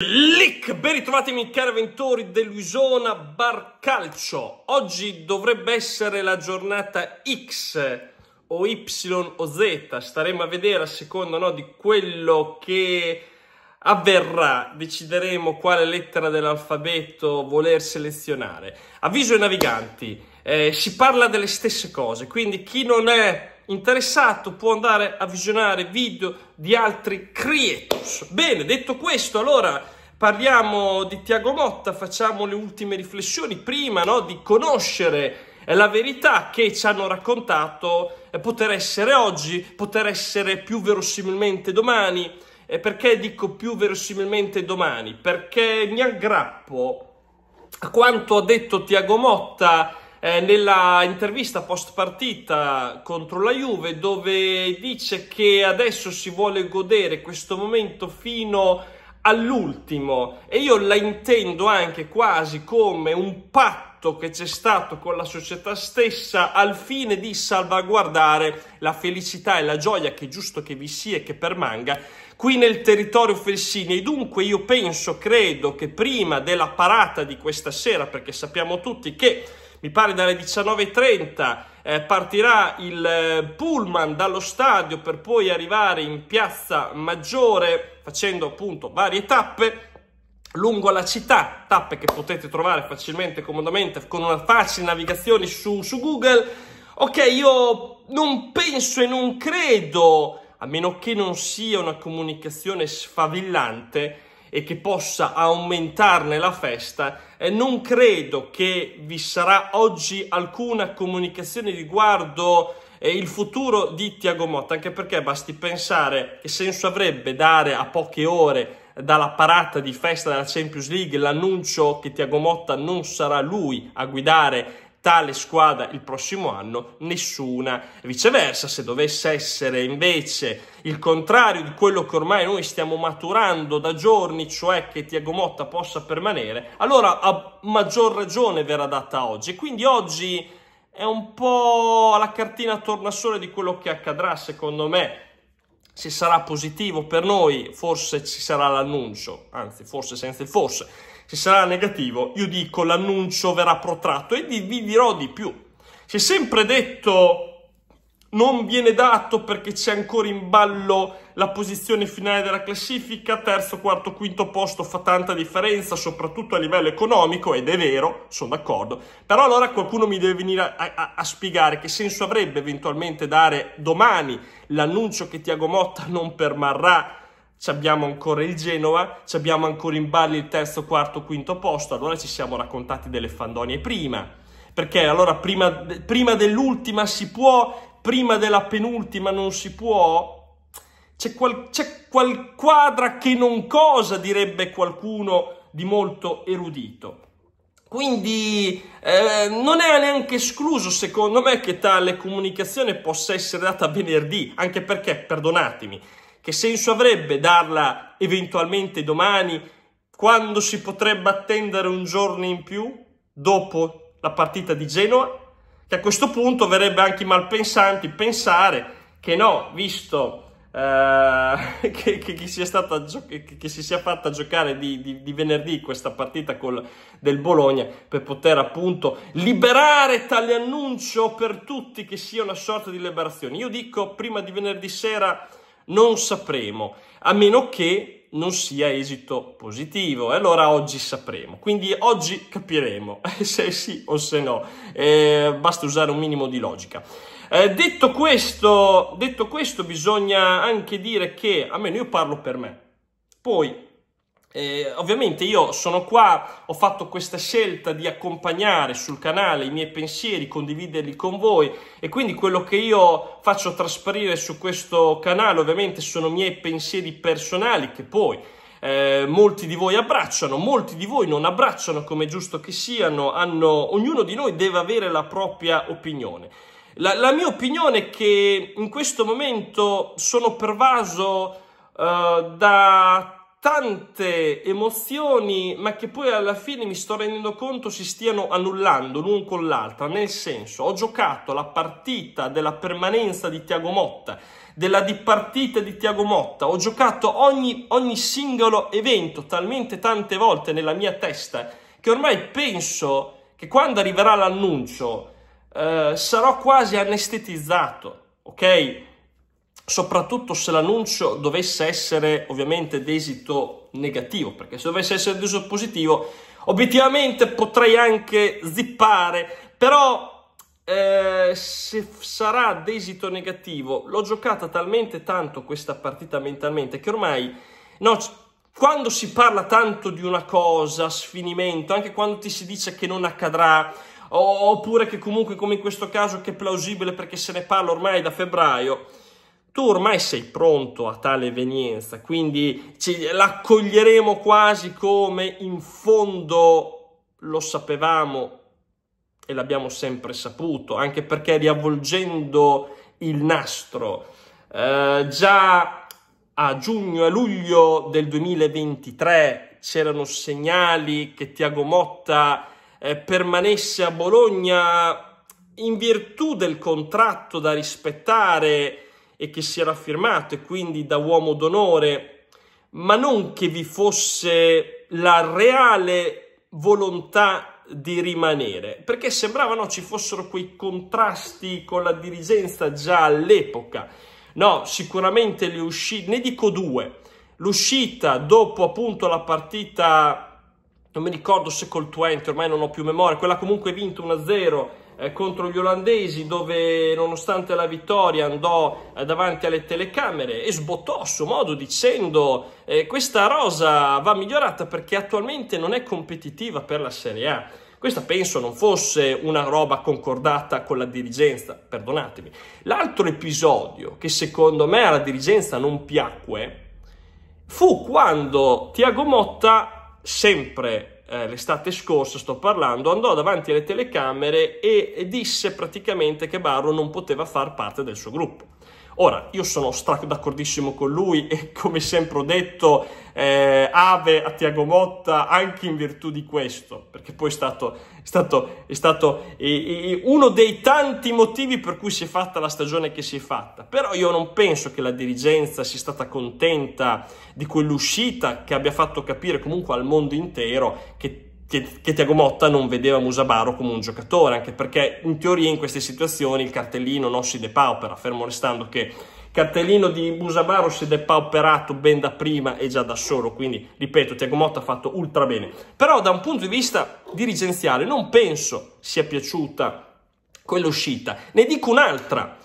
Lick, ben ritrovatemi cari avventori dell'Uisona Bar Calcio. Oggi dovrebbe essere la giornata X o Y o Z, staremo a vedere a seconda no, di quello che avverrà, decideremo quale lettera dell'alfabeto voler selezionare. Avviso ai naviganti, eh, si parla delle stesse cose, quindi chi non è interessato può andare a visionare video di altri creators. Bene, detto questo, allora parliamo di Tiago Motta, facciamo le ultime riflessioni prima no, di conoscere la verità che ci hanno raccontato eh, poter essere oggi, poter essere più verosimilmente domani. Eh, perché dico più verosimilmente domani? Perché mi aggrappo a quanto ha detto Tiago Motta eh, nella intervista post partita contro la Juve dove dice che adesso si vuole godere questo momento fino all'ultimo e io la intendo anche quasi come un patto che c'è stato con la società stessa al fine di salvaguardare la felicità e la gioia che è giusto che vi sia e che permanga qui nel territorio Felsini e dunque io penso, credo che prima della parata di questa sera, perché sappiamo tutti che mi pare dalle 19.30, eh, partirà il eh, pullman dallo stadio per poi arrivare in Piazza Maggiore facendo appunto varie tappe lungo la città, tappe che potete trovare facilmente, e comodamente, con una facile navigazione su, su Google. Ok, io non penso e non credo, a meno che non sia una comunicazione sfavillante, e che possa aumentarne la festa, eh, non credo che vi sarà oggi alcuna comunicazione riguardo eh, il futuro di Tiago Motta, anche perché basti pensare che senso avrebbe dare a poche ore dalla parata di festa della Champions League l'annuncio che Tiago Motta non sarà lui a guidare tale squadra il prossimo anno, nessuna. Viceversa, se dovesse essere invece il contrario di quello che ormai noi stiamo maturando da giorni, cioè che Tiago Motta possa permanere, allora a maggior ragione verrà data oggi. Quindi oggi è un po' la cartina tornasole di quello che accadrà, secondo me. Se sarà positivo per noi, forse ci sarà l'annuncio, anzi, forse senza il forse se sarà negativo, io dico l'annuncio verrà protratto e vi dirò di più. Si è sempre detto non viene dato perché c'è ancora in ballo la posizione finale della classifica, terzo, quarto, quinto posto fa tanta differenza, soprattutto a livello economico, ed è vero, sono d'accordo, però allora qualcuno mi deve venire a, a, a spiegare che senso avrebbe eventualmente dare domani l'annuncio che Tiago Motta non permarrà ci abbiamo ancora il Genova, ci abbiamo ancora in ballo il terzo, quarto, quinto posto, allora ci siamo raccontati delle fandonie prima, perché allora prima, prima dell'ultima si può, prima della penultima non si può, c'è qual, qual quadra che non cosa, direbbe qualcuno di molto erudito. Quindi eh, non è neanche escluso, secondo me, che tale comunicazione possa essere data venerdì, anche perché, perdonatemi, che senso avrebbe darla eventualmente domani, quando si potrebbe attendere un giorno in più dopo la partita di Genoa? Che a questo punto verrebbe anche i malpensanti pensare che no, visto Uh, che, che, sia stata, che, si sia fatta giocare di, di, di venerdì questa partita col, del Bologna per poter appunto liberare tale annuncio per tutti che sia una sorta di liberazione. Io dico prima di venerdì sera non sapremo, a meno che non sia esito positivo. E allora oggi sapremo. Quindi oggi capiremo se sì o se no. Eh, basta usare un minimo di logica. Eh, detto, questo, detto questo, bisogna anche dire che, almeno io parlo per me, poi eh, ovviamente io sono qua, ho fatto questa scelta di accompagnare sul canale i miei pensieri, condividerli con voi e quindi quello che io faccio trasparire su questo canale ovviamente sono i miei pensieri personali che poi eh, molti di voi abbracciano, molti di voi non abbracciano come è giusto che siano, hanno, ognuno di noi deve avere la propria opinione. La, la mia opinione è che in questo momento sono pervaso eh, da tante emozioni, ma che poi alla fine mi sto rendendo conto si stiano annullando l'un con l'altra. Nel senso, ho giocato la partita della permanenza di Tiago Motta, della dipartita di Tiago Motta, ho giocato ogni, ogni singolo evento talmente tante volte nella mia testa che ormai penso che quando arriverà l'annuncio eh, sarò quasi anestetizzato, ok? soprattutto se l'annuncio dovesse essere ovviamente d'esito negativo, perché se dovesse essere d'esito positivo, obiettivamente potrei anche zippare, però eh, se sarà d'esito negativo, l'ho giocata talmente tanto questa partita mentalmente che ormai no, quando si parla tanto di una cosa, sfinimento, anche quando ti si dice che non accadrà, oppure che comunque come in questo caso che è plausibile perché se ne parla ormai da febbraio, tu ormai sei pronto a tale evenienza, quindi ci, l'accoglieremo quasi come in fondo lo sapevamo e l'abbiamo sempre saputo, anche perché riavvolgendo il nastro, eh, già a giugno e luglio del 2023 c'erano segnali che Tiago Motta eh, permanesse a Bologna in virtù del contratto da rispettare e che si era firmato e quindi da uomo d'onore, ma non che vi fosse la reale volontà di rimanere, perché sembravano ci fossero quei contrasti con la dirigenza già all'epoca. No, sicuramente le uscite, ne dico due. L'uscita dopo appunto la partita non mi ricordo se col Twente, ormai non ho più memoria, quella comunque vinto 1-0 eh, contro gli olandesi dove nonostante la vittoria andò eh, davanti alle telecamere e sbottò a suo modo dicendo eh, questa rosa va migliorata perché attualmente non è competitiva per la Serie A. Questa penso non fosse una roba concordata con la dirigenza, perdonatemi. L'altro episodio che secondo me alla dirigenza non piacque fu quando Tiago Motta sempre eh, l'estate scorsa, sto parlando, andò davanti alle telecamere e disse praticamente che Barro non poteva far parte del suo gruppo. Ora, io sono strac d'accordissimo con lui e come sempre ho detto, eh, ave a Tiago Motta anche in virtù di questo, perché poi è stato, è stato, è stato eh, uno dei tanti motivi per cui si è fatta la stagione che si è fatta. Però io non penso che la dirigenza sia stata contenta di quell'uscita che abbia fatto capire comunque al mondo intero che che, che Tiago Motta non vedeva Musabaro come un giocatore, anche perché in teoria in queste situazioni il cartellino non si depaupera, fermo restando che cartellino di Musabaro si è depauperato ben da prima e già da solo, quindi ripeto, Tiago Motta ha fatto ultra bene. Però da un punto di vista dirigenziale non penso sia piaciuta quell'uscita. Ne dico un'altra.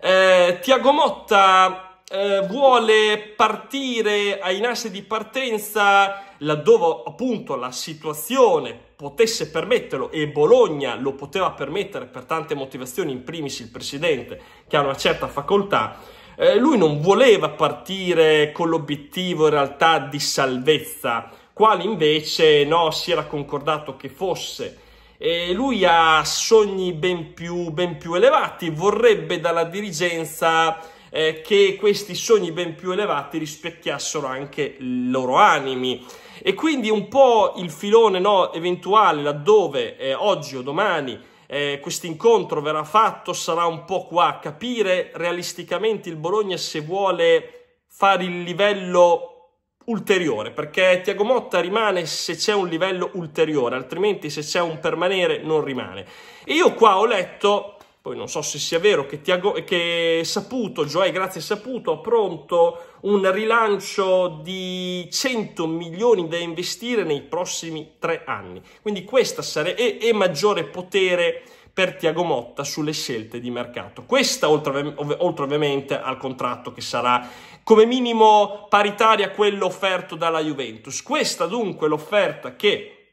Eh, Tiago Motta eh, vuole partire ai nastri di partenza laddove appunto la situazione potesse permetterlo e Bologna lo poteva permettere per tante motivazioni, in primis il presidente che ha una certa facoltà, eh, lui non voleva partire con l'obiettivo in realtà di salvezza, quale invece no, si era concordato che fosse. E lui ha sogni ben più, ben più elevati, vorrebbe dalla dirigenza eh, che questi sogni ben più elevati rispecchiassero anche i loro animi. E quindi un po' il filone no, eventuale laddove eh, oggi o domani eh, questo incontro verrà fatto sarà un po' qua capire realisticamente il Bologna se vuole fare il livello ulteriore perché Tiago Motta rimane se c'è un livello ulteriore altrimenti se c'è un permanere non rimane e io qua ho letto poi non so se sia vero che, Tiago, che Saputo, Gioè Grazie Saputo, ha pronto un rilancio di 100 milioni da investire nei prossimi tre anni. Quindi questa sarebbe e, maggiore potere per Tiago Motta sulle scelte di mercato. Questa oltre, ov oltre ovviamente al contratto che sarà come minimo paritaria a quello offerto dalla Juventus. Questa dunque l'offerta che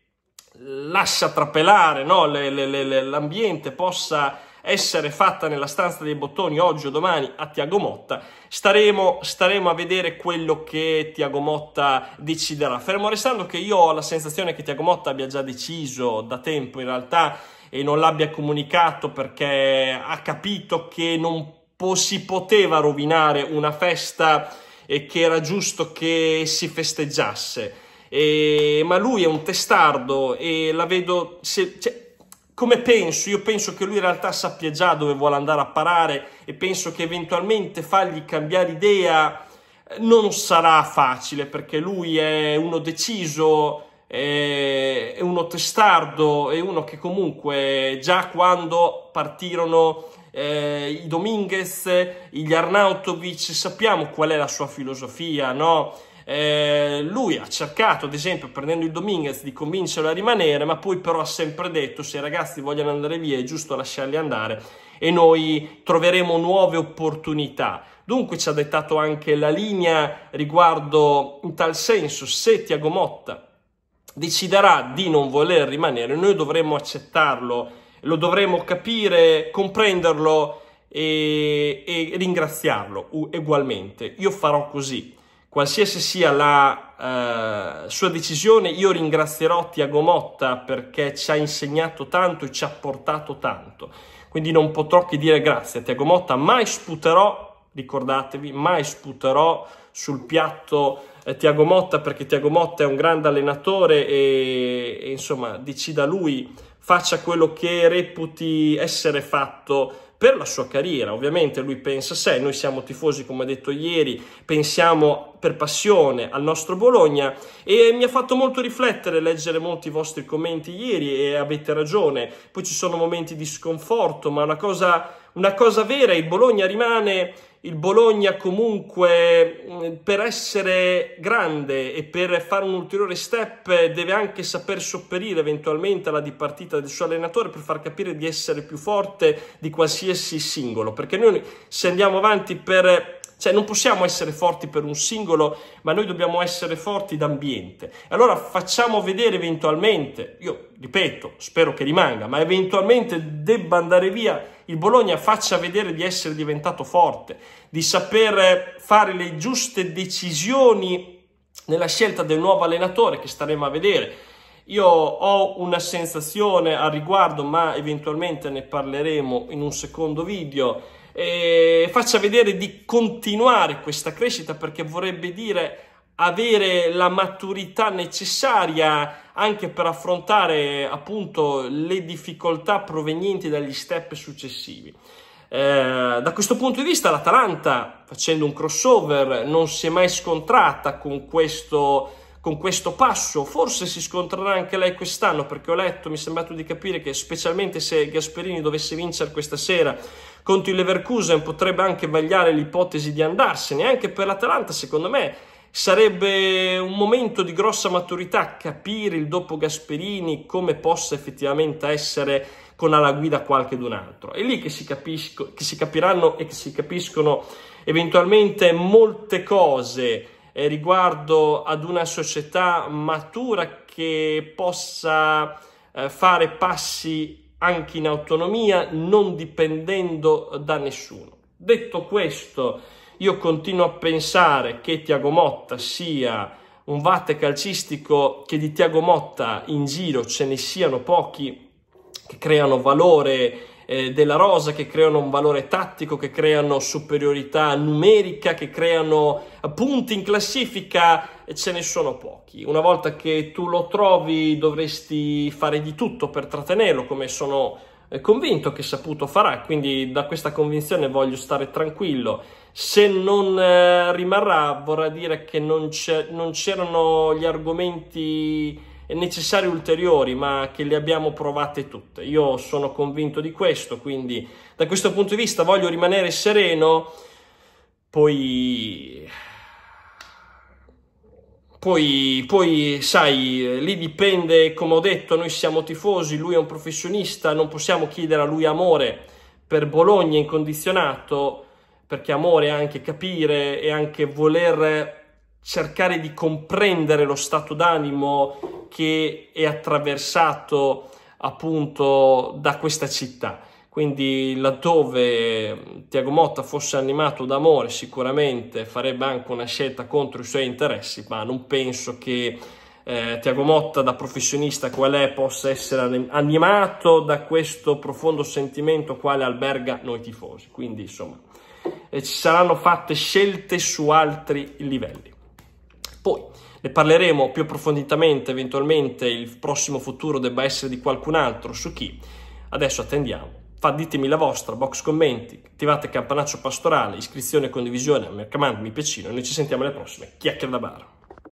lascia trapelare no? l'ambiente, possa essere fatta nella stanza dei bottoni oggi o domani a Tiago Motta. Staremo, staremo a vedere quello che Tiago Motta deciderà. Fermo restando che io ho la sensazione che Tiago Motta abbia già deciso da tempo in realtà e non l'abbia comunicato perché ha capito che non po- si poteva rovinare una festa e che era giusto che si festeggiasse. E, ma lui è un testardo e la vedo. Se, cioè, come penso? Io penso che lui in realtà sappia già dove vuole andare a parare e penso che eventualmente fargli cambiare idea eh, non sarà facile perché lui è uno deciso, è uno testardo, è uno che comunque già quando partirono eh, i Dominguez, eh, gli Arnautovic, sappiamo qual è la sua filosofia, no? Eh, lui ha cercato, ad esempio, prendendo il Dominguez, di convincerlo a rimanere, ma poi però ha sempre detto se i ragazzi vogliono andare via è giusto lasciarli andare e noi troveremo nuove opportunità. Dunque ci ha dettato anche la linea riguardo in tal senso se Tiago Motta deciderà di non voler rimanere, noi dovremo accettarlo, lo dovremo capire, comprenderlo e, e ringraziarlo ugualmente. Io farò così. Qualsiasi sia la eh, sua decisione, io ringrazierò Tiago Motta perché ci ha insegnato tanto e ci ha portato tanto. Quindi non potrò che dire grazie a Tiago Motta, mai sputerò, ricordatevi, mai sputerò sul piatto eh, Tiago Motta perché Tiago Motta è un grande allenatore e, e insomma decida lui, faccia quello che reputi essere fatto per la sua carriera. Ovviamente lui pensa a sé, noi siamo tifosi, come ho detto ieri, pensiamo per passione al nostro Bologna e mi ha fatto molto riflettere leggere molti vostri commenti ieri e avete ragione. Poi ci sono momenti di sconforto, ma una cosa, una cosa vera, il Bologna rimane il Bologna comunque mm, per essere grande e per fare un ulteriore step deve anche saper sopperire eventualmente alla dipartita del suo allenatore per far capire di essere più forte di qualsiasi singolo, perché noi se andiamo avanti per cioè non possiamo essere forti per un singolo, ma noi dobbiamo essere forti d'ambiente. Allora facciamo vedere eventualmente, io ripeto, spero che rimanga, ma eventualmente debba andare via il Bologna faccia vedere di essere diventato forte, di saper fare le giuste decisioni nella scelta del nuovo allenatore che staremo a vedere. Io ho una sensazione al riguardo, ma eventualmente ne parleremo in un secondo video. E faccia vedere di continuare questa crescita perché vorrebbe dire avere la maturità necessaria anche per affrontare appunto le difficoltà provenienti dagli step successivi. Eh, da questo punto di vista l'Atalanta facendo un crossover non si è mai scontrata con questo, con questo passo, forse si scontrerà anche lei quest'anno perché ho letto, mi è sembrato di capire che specialmente se Gasperini dovesse vincere questa sera contro il Leverkusen potrebbe anche vagliare l'ipotesi di andarsene, anche per l'Atalanta secondo me Sarebbe un momento di grossa maturità capire il dopo Gasperini come possa effettivamente essere con alla guida qualche d'un altro. È lì che si, capisco, che si capiranno e che si capiscono eventualmente molte cose eh, riguardo ad una società matura che possa eh, fare passi anche in autonomia, non dipendendo da nessuno. Detto questo, io continuo a pensare che Tiago Motta sia un vatte calcistico, che di Tiago Motta in giro ce ne siano pochi che creano valore eh, della rosa, che creano un valore tattico, che creano superiorità numerica, che creano punti in classifica, ce ne sono pochi. Una volta che tu lo trovi dovresti fare di tutto per trattenerlo, come sono convinto che Saputo farà, quindi da questa convinzione voglio stare tranquillo. Se non eh, rimarrà vorrà dire che non, non c'erano gli argomenti necessari ulteriori, ma che le abbiamo provate tutte. Io sono convinto di questo, quindi da questo punto di vista voglio rimanere sereno. Poi poi, poi, sai, lì dipende, come ho detto, noi siamo tifosi, lui è un professionista, non possiamo chiedere a lui amore per Bologna incondizionato, perché amore è anche capire e anche voler cercare di comprendere lo stato d'animo che è attraversato appunto da questa città. Quindi laddove Tiago Motta fosse animato d'amore sicuramente farebbe anche una scelta contro i suoi interessi, ma non penso che eh, Tiago Motta da professionista qual è possa essere animato da questo profondo sentimento quale alberga noi tifosi. Quindi insomma eh, ci saranno fatte scelte su altri livelli. Poi ne parleremo più approfonditamente, eventualmente il prossimo futuro debba essere di qualcun altro, su chi. Adesso attendiamo fa, ditemi la vostra, box commenti, attivate campanaccio pastorale, iscrizione e condivisione, mi raccomando, mi piacino, noi ci sentiamo alle prossime, chiacchiere da bar.